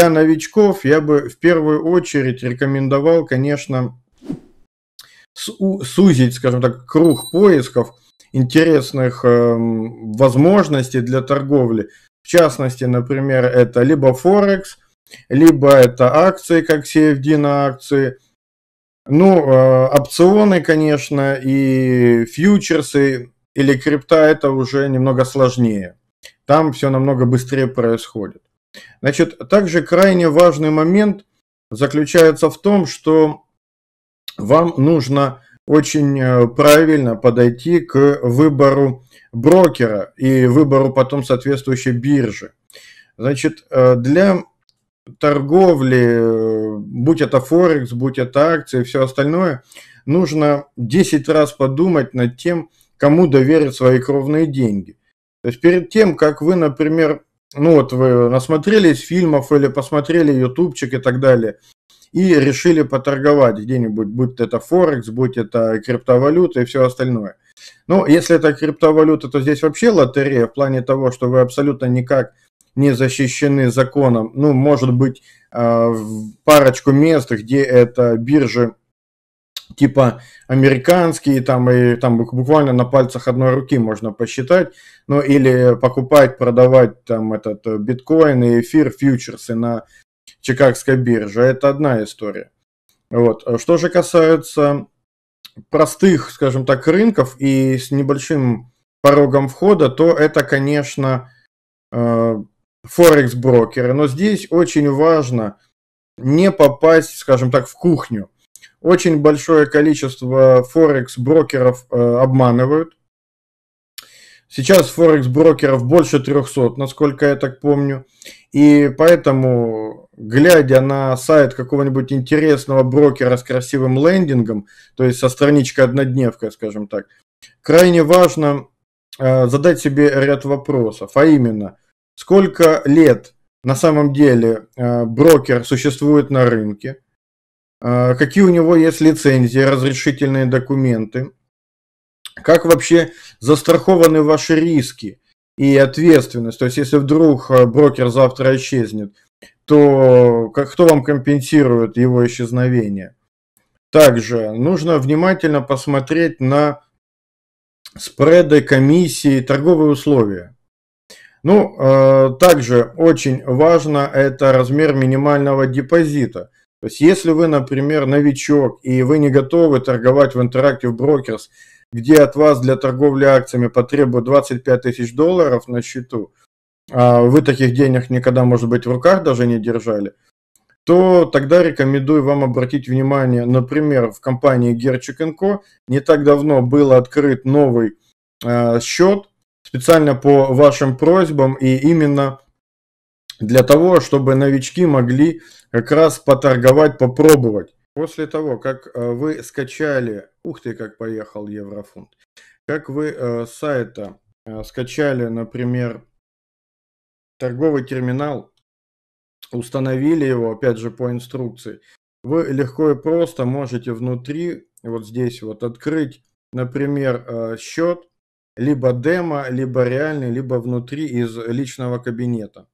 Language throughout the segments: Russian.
для новичков я бы в первую очередь рекомендовал, конечно, сузить, скажем так, круг поисков интересных эм, возможностей для торговли. В частности, например, это либо Форекс, либо это акции, как CFD на акции, ну, э, опционы, конечно, и фьючерсы или крипта это уже немного сложнее. Там все намного быстрее происходит. Значит, также крайне важный момент заключается в том, что вам нужно очень э, правильно подойти к выбору брокера и выбору потом соответствующей биржи. Значит, э, для торговли, э, будь это Форекс, будь это акции, все остальное, нужно 10 раз подумать над тем, кому доверить свои кровные деньги. То есть перед тем, как вы, например, ну вот вы насмотрелись фильмов или посмотрели ютубчик и так далее, и решили поторговать где-нибудь, будь это Форекс, будь это криптовалюта и все остальное. Ну, если это криптовалюта, то здесь вообще лотерея в плане того, что вы абсолютно никак не защищены законом. Ну, может быть, а, парочку мест, где это биржи типа американские, там, и, там буквально на пальцах одной руки можно посчитать, ну или покупать, продавать там этот э, биткоин и эфир, фьючерсы на Чикагской бирже, это одна история. Вот. Что же касается простых, скажем так, рынков и с небольшим порогом входа, то это, конечно, э, форекс-брокеры. Но здесь очень важно не попасть, скажем так, в кухню. Очень большое количество форекс-брокеров э, обманывают. Сейчас форекс-брокеров больше 300, насколько я так помню. И поэтому, глядя на сайт какого-нибудь интересного брокера с красивым лендингом, то есть со страничкой однодневка, скажем так, крайне важно э, задать себе ряд вопросов, а именно, сколько лет на самом деле э, брокер существует на рынке, а, какие у него есть лицензии, разрешительные документы, как вообще застрахованы ваши риски и ответственность. То есть, если вдруг э, брокер завтра исчезнет, то как кто вам компенсирует его исчезновение? Также нужно внимательно посмотреть на спреды, комиссии, торговые условия. Ну, э, также очень важно это размер минимального депозита – то есть если вы, например, новичок и вы не готовы торговать в Interactive Brokers, где от вас для торговли акциями потребуют 25 тысяч долларов на счету, а вы таких денег никогда, может быть, в руках даже не держали, то тогда рекомендую вам обратить внимание, например, в компании Gerchik Co. не так давно был открыт новый э, счет специально по вашим просьбам, и именно для того, чтобы новички могли как раз поторговать, попробовать. После того, как э, вы скачали, ух ты, как поехал еврофунт, как вы э, с сайта э, скачали, например, торговый терминал, установили его, опять же, по инструкции, вы легко и просто можете внутри, вот здесь вот, открыть, например, счет, либо демо, либо реальный, либо внутри из личного кабинета.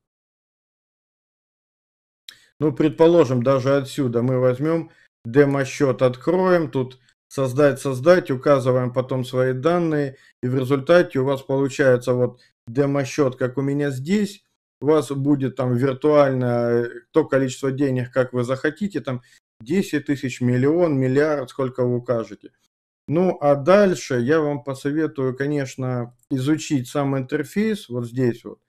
Ну, предположим, даже отсюда мы возьмем демо-счет, откроем, тут создать, создать, указываем потом свои данные, и в результате у вас получается вот демо-счет, как у меня здесь, у вас будет там виртуально э, то количество денег, как вы захотите, там 10 тысяч, миллион, миллиард, сколько вы укажете. Ну, а дальше я вам посоветую, конечно, изучить сам интерфейс вот здесь вот.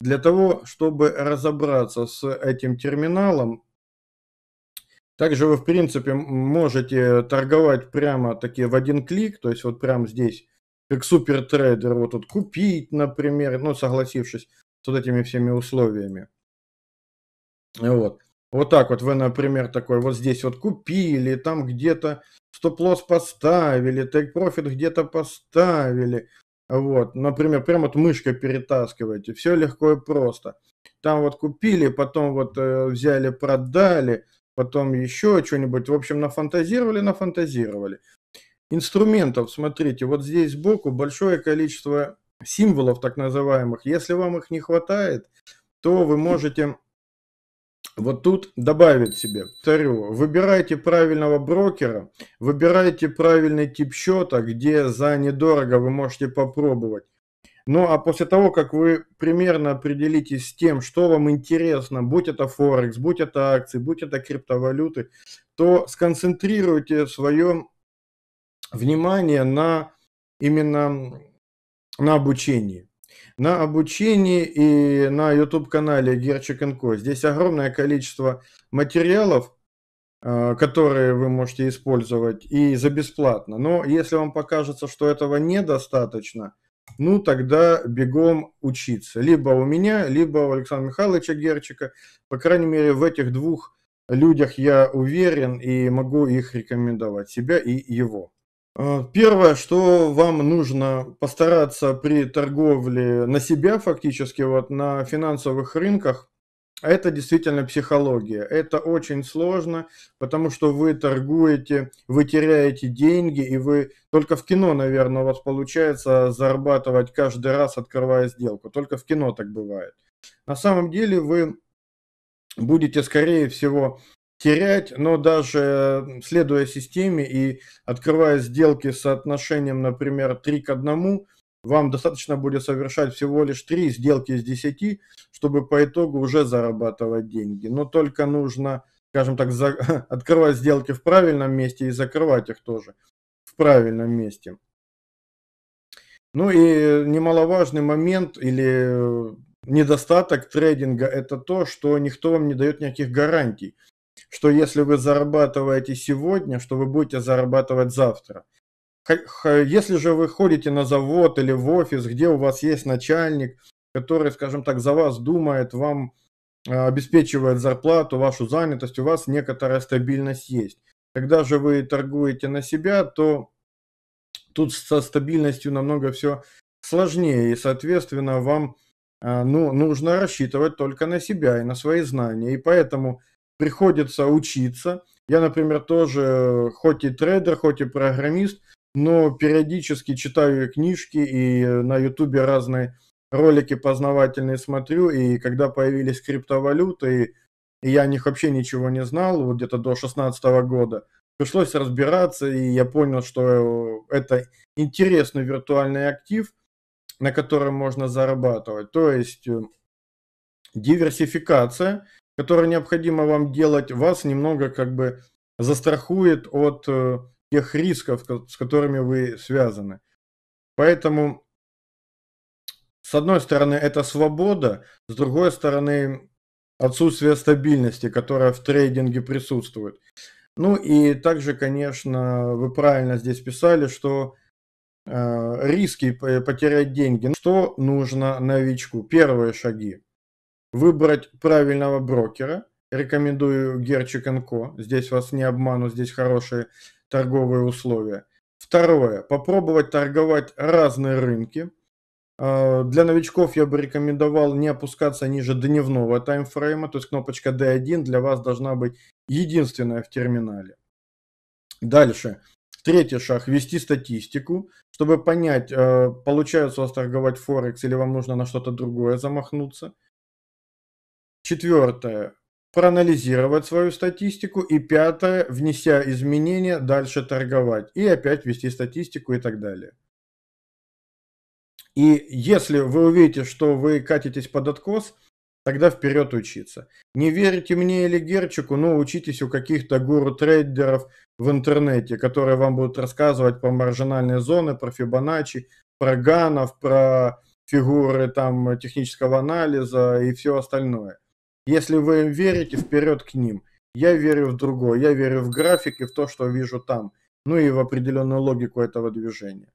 Для того, чтобы разобраться с этим терминалом, также вы, в принципе, можете торговать прямо таки в один клик, то есть вот прямо здесь, как супертрейдер, вот тут купить, например, ну, согласившись с вот этими всеми условиями. Вот. Вот так вот вы, например, такой вот здесь вот купили, там где-то стоп-лосс поставили, take profit где-то поставили, вот, например, прям вот мышкой перетаскиваете, все легко и просто. Там вот купили, потом вот э, взяли, продали, потом еще что-нибудь. В общем, нафантазировали, нафантазировали. Инструментов, смотрите, вот здесь сбоку большое количество символов так называемых. Если вам их не хватает, то вы можете вот тут добавит себе. Повторю, выбирайте правильного брокера, выбирайте правильный тип счета, где за недорого вы можете попробовать. Ну а после того, как вы примерно определитесь с тем, что вам интересно, будь это Форекс, будь это акции, будь это криптовалюты, то сконцентрируйте свое внимание на именно на обучении на обучении и на YouTube-канале Герчик Ко. Здесь огромное количество материалов, э, которые вы можете использовать и за бесплатно. Но если вам покажется, что этого недостаточно, ну тогда бегом учиться. Либо у меня, либо у Александра Михайловича Герчика. По крайней мере, в этих двух людях я уверен и могу их рекомендовать, себя и его. Э, первое, что вам нужно постараться при торговле на себя фактически, вот на финансовых рынках, это действительно психология. Это очень сложно, потому что вы торгуете, вы теряете деньги, и вы только в кино, наверное, у вас получается зарабатывать каждый раз, открывая сделку. Только в кино так бывает. На самом деле вы будете, скорее всего, терять, но даже следуя системе и открывая сделки с соотношением, например, 3 к 1, вам достаточно будет совершать всего лишь 3 сделки из 10, чтобы по итогу уже зарабатывать деньги. Но только нужно, скажем так, за... открывать сделки в правильном месте и закрывать их тоже в правильном месте. Ну и немаловажный момент или э, недостаток трейдинга – это то, что никто вам не дает никаких гарантий что если вы зарабатываете сегодня, что вы будете зарабатывать завтра. Если же вы ходите на завод или в офис, где у вас есть начальник, который, скажем так, за вас думает, вам э, обеспечивает зарплату, вашу занятость, у вас некоторая стабильность есть. Когда же вы торгуете на себя, то тут со стабильностью намного все сложнее, и, соответственно, вам э, ну, нужно рассчитывать только на себя и на свои знания. И поэтому приходится учиться. Я, например, тоже э, хоть и трейдер, хоть и программист, но периодически читаю книжки и э, на ютубе разные ролики познавательные смотрю. И когда появились криптовалюты, и я о них вообще ничего не знал, вот где-то до 2016 года, пришлось разбираться, и я понял, что э, это интересный виртуальный актив, на котором можно зарабатывать. То есть диверсификация которые необходимо вам делать, вас немного как бы застрахует от э, тех рисков, с которыми вы связаны. Поэтому, с одной стороны, это свобода, с другой стороны, отсутствие стабильности, которая в трейдинге присутствует. Ну и также, конечно, вы правильно здесь писали, что э, риски потерять деньги. Что нужно новичку? Первые шаги выбрать правильного брокера. Рекомендую Герчик Ко. Здесь вас не обманут, здесь хорошие торговые условия. Второе. Попробовать торговать разные рынки. А, для новичков я бы рекомендовал не опускаться ниже дневного таймфрейма, то есть кнопочка D1 для вас должна быть единственная в терминале. Дальше. Третий шаг – вести статистику, чтобы понять, а, получается у вас торговать Форекс или вам нужно на что-то другое замахнуться – Четвертое. Проанализировать свою статистику. И пятое. Внеся изменения, дальше торговать. И опять вести статистику и так далее. И если вы увидите, что вы катитесь под откос, тогда вперед учиться. Не верите мне или Герчику, но учитесь у каких-то гуру-трейдеров в интернете, которые вам будут рассказывать про маржинальные зоны, про Фибоначчи, про Ганов, про фигуры там технического анализа и все остальное. Если вы им верите, вперед к ним. Я верю в другое, я верю в график и в то, что вижу там, ну и в определенную логику этого движения.